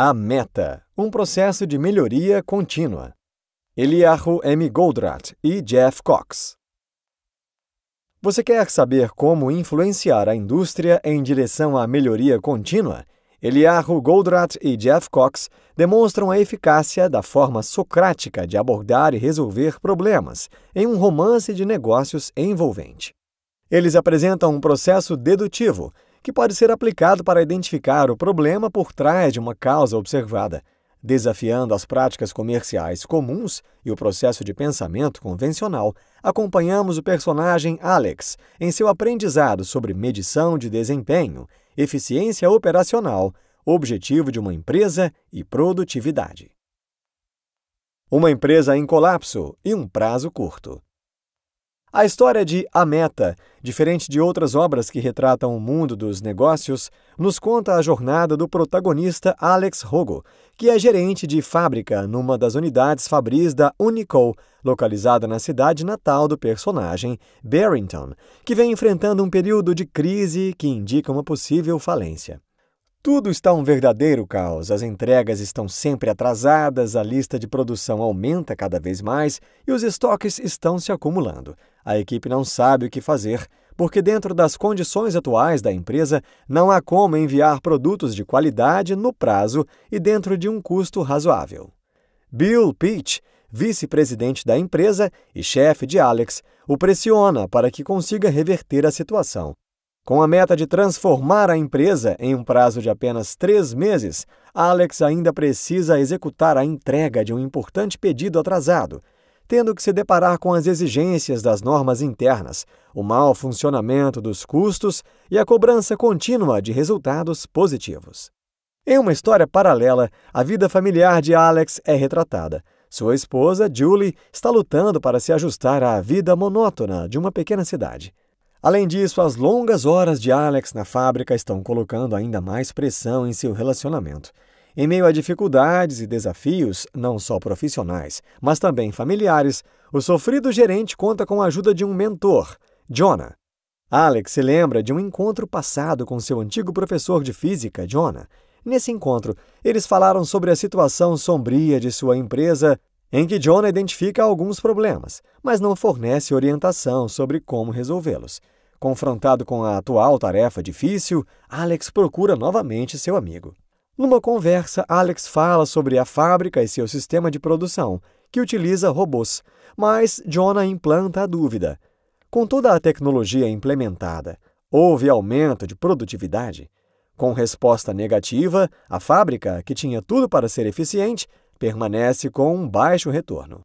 A Meta Um processo de melhoria contínua. Eliyahu M. Goldratt e Jeff Cox. Você quer saber como influenciar a indústria em direção à melhoria contínua? Eliyahu Goldratt e Jeff Cox demonstram a eficácia da forma socrática de abordar e resolver problemas em um romance de negócios envolvente. Eles apresentam um processo dedutivo que pode ser aplicado para identificar o problema por trás de uma causa observada, desafiando as práticas comerciais comuns e o processo de pensamento convencional. Acompanhamos o personagem Alex em seu aprendizado sobre medição de desempenho, eficiência operacional, objetivo de uma empresa e produtividade. Uma empresa em colapso e um prazo curto. A história de A Meta, diferente de outras obras que retratam o mundo dos negócios, nos conta a jornada do protagonista Alex Rogo, que é gerente de fábrica numa das unidades fabris da Unicol, localizada na cidade natal do personagem, Barrington, que vem enfrentando um período de crise que indica uma possível falência. Tudo está um verdadeiro caos. As entregas estão sempre atrasadas, a lista de produção aumenta cada vez mais e os estoques estão se acumulando. A equipe não sabe o que fazer, porque dentro das condições atuais da empresa, não há como enviar produtos de qualidade no prazo e dentro de um custo razoável. Bill Pitt, vice-presidente da empresa e chefe de Alex, o pressiona para que consiga reverter a situação. Com a meta de transformar a empresa em um prazo de apenas três meses, Alex ainda precisa executar a entrega de um importante pedido atrasado, tendo que se deparar com as exigências das normas internas, o mau funcionamento dos custos e a cobrança contínua de resultados positivos. Em uma história paralela, a vida familiar de Alex é retratada. Sua esposa, Julie, está lutando para se ajustar à vida monótona de uma pequena cidade. Além disso, as longas horas de Alex na fábrica estão colocando ainda mais pressão em seu relacionamento. Em meio a dificuldades e desafios, não só profissionais, mas também familiares, o sofrido gerente conta com a ajuda de um mentor, Jonah. Alex se lembra de um encontro passado com seu antigo professor de física, Jonah. Nesse encontro, eles falaram sobre a situação sombria de sua empresa em que John identifica alguns problemas, mas não fornece orientação sobre como resolvê-los. Confrontado com a atual tarefa difícil, Alex procura novamente seu amigo. Numa conversa, Alex fala sobre a fábrica e seu sistema de produção, que utiliza robôs, mas Jonah implanta a dúvida. Com toda a tecnologia implementada, houve aumento de produtividade? Com resposta negativa, a fábrica, que tinha tudo para ser eficiente, permanece com um baixo retorno.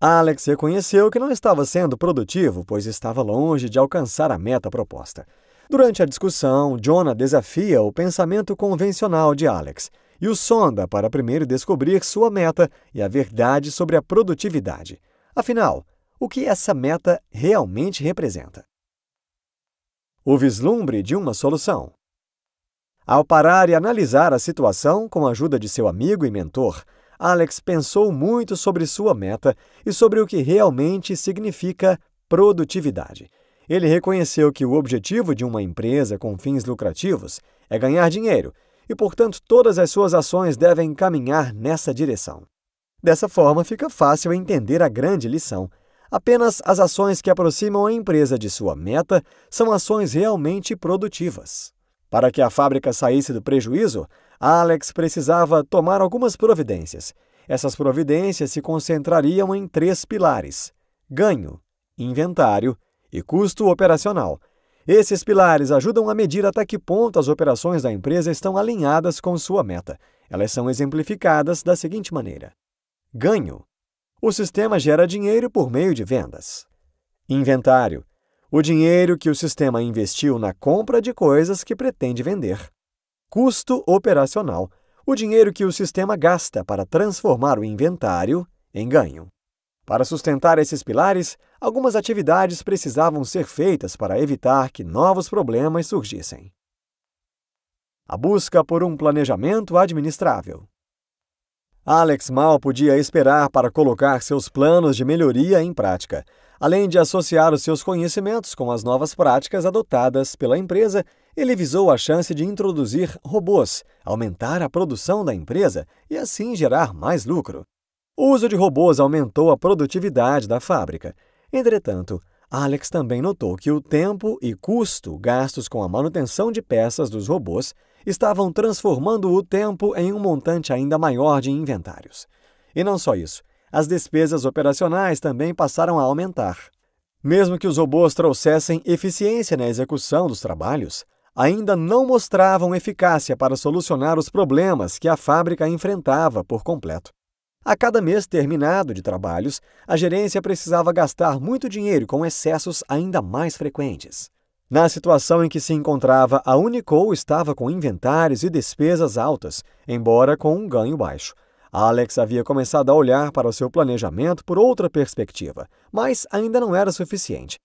Alex reconheceu que não estava sendo produtivo, pois estava longe de alcançar a meta proposta. Durante a discussão, Jonah desafia o pensamento convencional de Alex e o sonda para primeiro descobrir sua meta e a verdade sobre a produtividade. Afinal, o que essa meta realmente representa? O vislumbre de uma solução. Ao parar e analisar a situação com a ajuda de seu amigo e mentor, Alex pensou muito sobre sua meta e sobre o que realmente significa produtividade. Ele reconheceu que o objetivo de uma empresa com fins lucrativos é ganhar dinheiro e, portanto, todas as suas ações devem caminhar nessa direção. Dessa forma, fica fácil entender a grande lição. Apenas as ações que aproximam a empresa de sua meta são ações realmente produtivas. Para que a fábrica saísse do prejuízo, Alex precisava tomar algumas providências. Essas providências se concentrariam em três pilares: ganho, inventário e custo operacional. Esses pilares ajudam a medir até que ponto as operações da empresa estão alinhadas com sua meta. Elas são exemplificadas da seguinte maneira: ganho. O sistema gera dinheiro por meio de vendas. Inventário o dinheiro que o sistema investiu na compra de coisas que pretende vender. Custo operacional o dinheiro que o sistema gasta para transformar o inventário em ganho. Para sustentar esses pilares, algumas atividades precisavam ser feitas para evitar que novos problemas surgissem. A busca por um planejamento administrável. Alex mal podia esperar para colocar seus planos de melhoria em prática. Além de associar os seus conhecimentos com as novas práticas adotadas pela empresa, ele visou a chance de introduzir robôs, aumentar a produção da empresa e assim gerar mais lucro. O uso de robôs aumentou a produtividade da fábrica. Entretanto, Alex também notou que o tempo e custo gastos com a manutenção de peças dos robôs estavam transformando o tempo em um montante ainda maior de inventários. E não só isso, as despesas operacionais também passaram a aumentar. Mesmo que os robôs trouxessem eficiência na execução dos trabalhos, ainda não mostravam eficácia para solucionar os problemas que a fábrica enfrentava por completo. A cada mês terminado de trabalhos, a gerência precisava gastar muito dinheiro com excessos ainda mais frequentes. Na situação em que se encontrava, a Unicol estava com inventários e despesas altas, embora com um ganho baixo. Alex havia começado a olhar para o seu planejamento por outra perspectiva, mas ainda não era suficiente.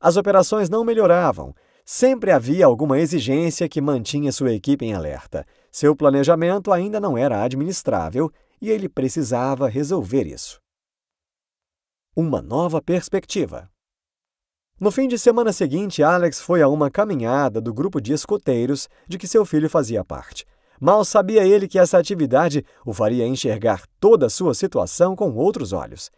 As operações não melhoravam. Sempre havia alguma exigência que mantinha sua equipe em alerta. Seu planejamento ainda não era administrável e ele precisava resolver isso. Uma nova perspectiva. No fim de semana seguinte, Alex foi a uma caminhada do grupo de escoteiros de que seu filho fazia parte. Mal sabia ele que essa atividade o faria enxergar toda a sua situação com outros olhos.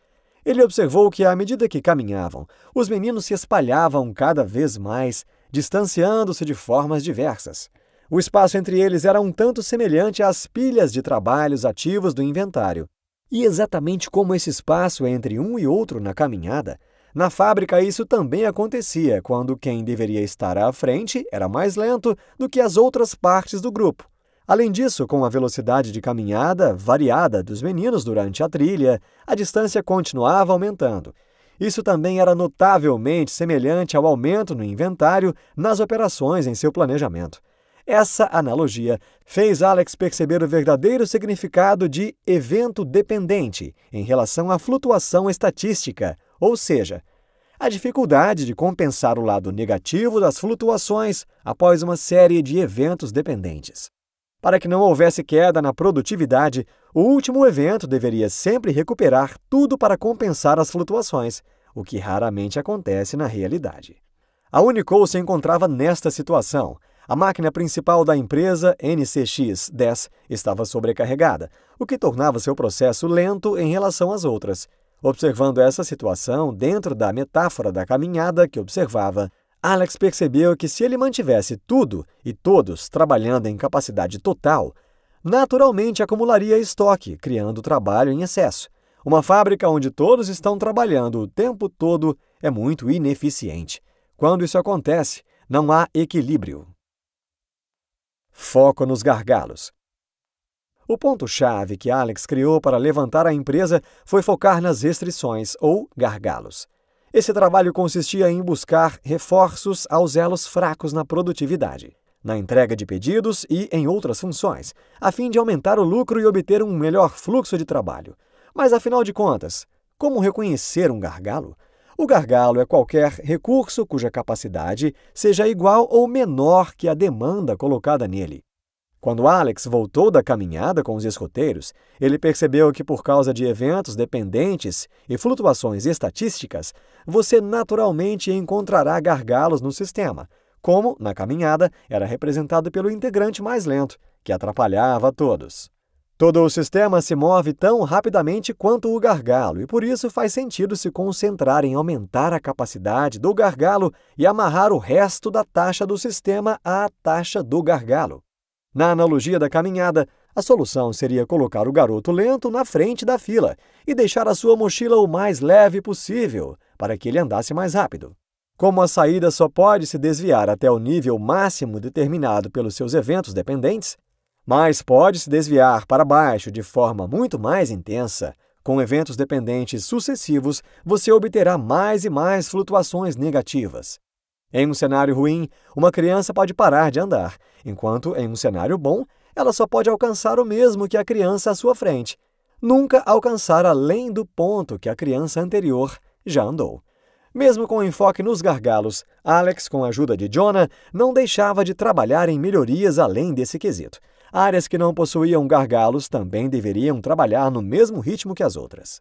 Ele observou que, à medida que caminhavam, os meninos se espalhavam cada vez mais, distanciando-se de formas diversas. O espaço entre eles era um tanto semelhante às pilhas de trabalhos ativos do inventário. E exatamente como esse espaço entre um e outro na caminhada, na fábrica isso também acontecia quando quem deveria estar à frente era mais lento do que as outras partes do grupo. Além disso, com a velocidade de caminhada variada dos meninos durante a trilha, a distância continuava aumentando. Isso também era notavelmente semelhante ao aumento no inventário nas operações em seu planejamento. Essa analogia fez Alex perceber o verdadeiro significado de evento dependente em relação à flutuação estatística, ou seja, a dificuldade de compensar o lado negativo das flutuações após uma série de eventos dependentes. Para que não houvesse queda na produtividade, o último evento deveria sempre recuperar tudo para compensar as flutuações, o que raramente acontece na realidade. A Unicol se encontrava nesta situação. A máquina principal da empresa, NCX-10, estava sobrecarregada, o que tornava seu processo lento em relação às outras. Observando essa situação dentro da metáfora da caminhada que observava, Alex percebeu que se ele mantivesse tudo e todos trabalhando em capacidade total, naturalmente acumularia estoque, criando trabalho em excesso. Uma fábrica onde todos estão trabalhando o tempo todo é muito ineficiente. Quando isso acontece, não há equilíbrio. Foco nos gargalos. O ponto-chave que Alex criou para levantar a empresa foi focar nas restrições ou gargalos. Esse trabalho consistia em buscar reforços aos elos fracos na produtividade, na entrega de pedidos e em outras funções, a fim de aumentar o lucro e obter um melhor fluxo de trabalho. Mas afinal de contas, como reconhecer um gargalo? O gargalo é qualquer recurso cuja capacidade seja igual ou menor que a demanda colocada nele. Quando Alex voltou da caminhada com os escoteiros, ele percebeu que, por causa de eventos dependentes e flutuações estatísticas, você naturalmente encontrará gargalos no sistema, como, na caminhada, era representado pelo integrante mais lento, que atrapalhava todos. Todo o sistema se move tão rapidamente quanto o gargalo, e por isso faz sentido se concentrar em aumentar a capacidade do gargalo e amarrar o resto da taxa do sistema à taxa do gargalo. Na analogia da caminhada, a solução seria colocar o garoto lento na frente da fila e deixar a sua mochila o mais leve possível, para que ele andasse mais rápido. Como a saída só pode se desviar até o nível máximo determinado pelos seus eventos dependentes, mas pode se desviar para baixo de forma muito mais intensa, com eventos dependentes sucessivos, você obterá mais e mais flutuações negativas. Em um cenário ruim, uma criança pode parar de andar enquanto em um cenário bom, ela só pode alcançar o mesmo que a criança à sua frente, nunca alcançar além do ponto que a criança anterior já andou. Mesmo com enfoque nos gargalos, Alex, com a ajuda de Jonah, não deixava de trabalhar em melhorias além desse quesito. Áreas que não possuíam gargalos também deveriam trabalhar no mesmo ritmo que as outras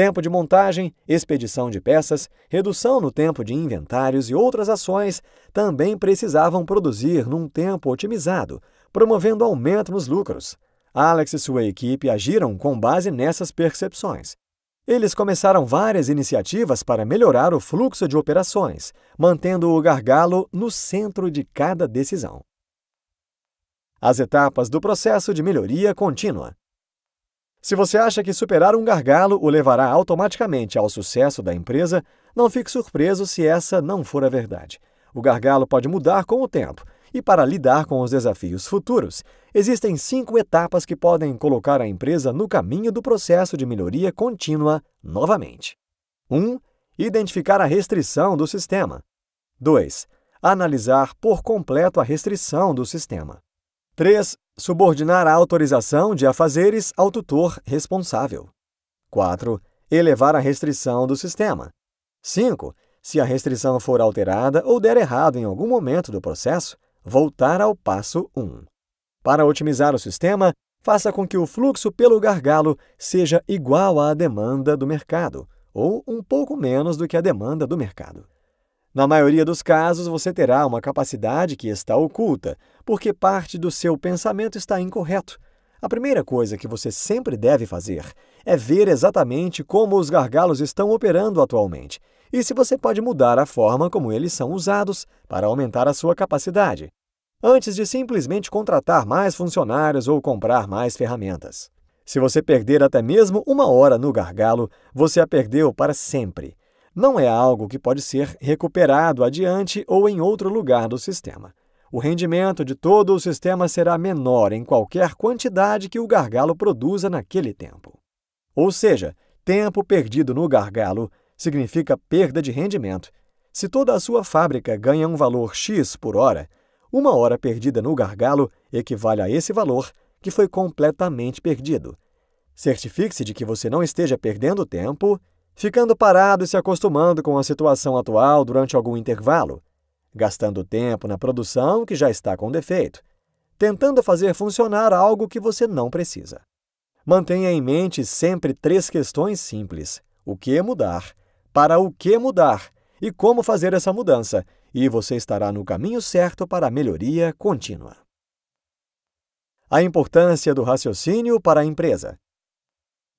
tempo de montagem, expedição de peças, redução no tempo de inventários e outras ações também precisavam produzir num tempo otimizado, promovendo aumento nos lucros. Alex e sua equipe agiram com base nessas percepções. Eles começaram várias iniciativas para melhorar o fluxo de operações, mantendo o gargalo no centro de cada decisão. As etapas do processo de melhoria contínua. Se você acha que superar um gargalo o levará automaticamente ao sucesso da empresa, não fique surpreso se essa não for a verdade. O gargalo pode mudar com o tempo, e para lidar com os desafios futuros, existem cinco etapas que podem colocar a empresa no caminho do processo de melhoria contínua novamente. 1. Um, identificar a restrição do sistema. 2. Analisar por completo a restrição do sistema. 3. Subordinar a autorização de afazeres ao tutor responsável. 4. Elevar a restrição do sistema. 5. Se a restrição for alterada ou der errado em algum momento do processo, voltar ao passo 1. Para otimizar o sistema, faça com que o fluxo pelo gargalo seja igual à demanda do mercado, ou um pouco menos do que a demanda do mercado. Na maioria dos casos, você terá uma capacidade que está oculta, porque parte do seu pensamento está incorreto. A primeira coisa que você sempre deve fazer é ver exatamente como os gargalos estão operando atualmente e se você pode mudar a forma como eles são usados para aumentar a sua capacidade, antes de simplesmente contratar mais funcionários ou comprar mais ferramentas. Se você perder até mesmo uma hora no gargalo, você a perdeu para sempre não é algo que pode ser recuperado adiante ou em outro lugar do sistema. O rendimento de todo o sistema será menor em qualquer quantidade que o gargalo produza naquele tempo. Ou seja, tempo perdido no gargalo significa perda de rendimento. Se toda a sua fábrica ganha um valor X por hora, uma hora perdida no gargalo equivale a esse valor, que foi completamente perdido. Certifique-se de que você não esteja perdendo tempo ficando parado e se acostumando com a situação atual durante algum intervalo, gastando tempo na produção que já está com defeito, tentando fazer funcionar algo que você não precisa. Mantenha em mente sempre três questões simples: o que mudar, para o que mudar e como fazer essa mudança, e você estará no caminho certo para a melhoria contínua. A importância do raciocínio para a empresa.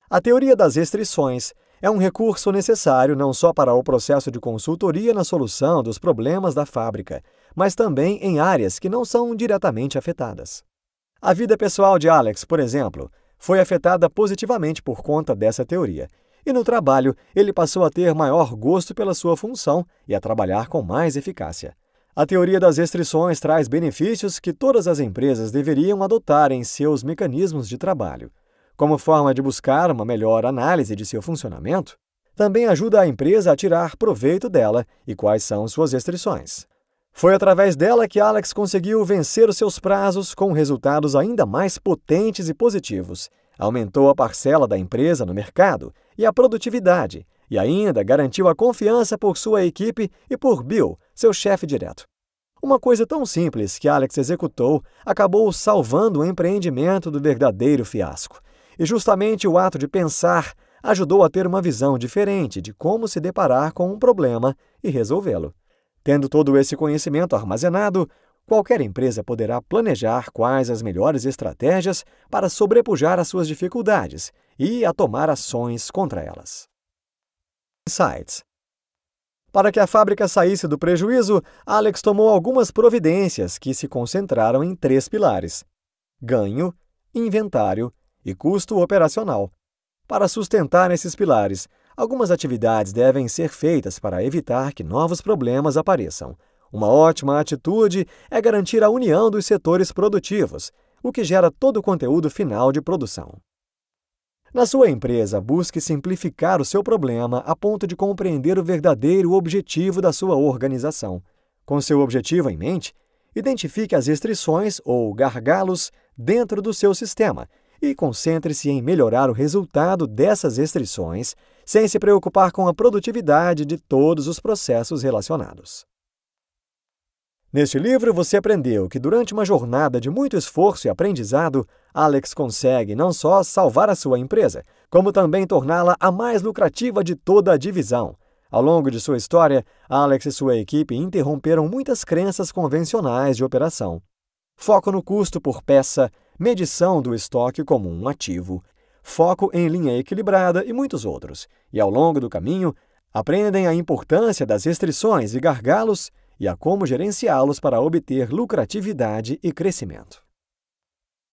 A teoria das restrições é um recurso necessário não só para o processo de consultoria na solução dos problemas da fábrica, mas também em áreas que não são diretamente afetadas. A vida pessoal de Alex, por exemplo, foi afetada positivamente por conta dessa teoria, e no trabalho ele passou a ter maior gosto pela sua função e a trabalhar com mais eficácia. A teoria das restrições traz benefícios que todas as empresas deveriam adotar em seus mecanismos de trabalho. Como forma de buscar uma melhor análise de seu funcionamento, também ajuda a empresa a tirar proveito dela e quais são suas restrições. Foi através dela que Alex conseguiu vencer os seus prazos com resultados ainda mais potentes e positivos. Aumentou a parcela da empresa no mercado e a produtividade, e ainda garantiu a confiança por sua equipe e por Bill, seu chefe direto. Uma coisa tão simples que Alex executou acabou salvando o empreendimento do verdadeiro fiasco. E justamente o ato de pensar ajudou a ter uma visão diferente de como se deparar com um problema e resolvê-lo. Tendo todo esse conhecimento armazenado, qualquer empresa poderá planejar quais as melhores estratégias para sobrepujar as suas dificuldades e a tomar ações contra elas. Insights para que a fábrica saísse do prejuízo, Alex tomou algumas providências que se concentraram em três pilares: ganho, inventário e custo operacional. Para sustentar esses pilares, algumas atividades devem ser feitas para evitar que novos problemas apareçam. Uma ótima atitude é garantir a união dos setores produtivos, o que gera todo o conteúdo final de produção. Na sua empresa, busque simplificar o seu problema a ponto de compreender o verdadeiro objetivo da sua organização. Com seu objetivo em mente, identifique as restrições ou gargalos dentro do seu sistema e concentre-se em melhorar o resultado dessas restrições, sem se preocupar com a produtividade de todos os processos relacionados. Neste livro, você aprendeu que, durante uma jornada de muito esforço e aprendizado, Alex consegue não só salvar a sua empresa, como também torná-la a mais lucrativa de toda a divisão. Ao longo de sua história, Alex e sua equipe interromperam muitas crenças convencionais de operação. Foco no custo por peça, medição do estoque como um ativo, foco em linha equilibrada e muitos outros. E ao longo do caminho, aprendem a importância das restrições e gargalos e a como gerenciá-los para obter lucratividade e crescimento.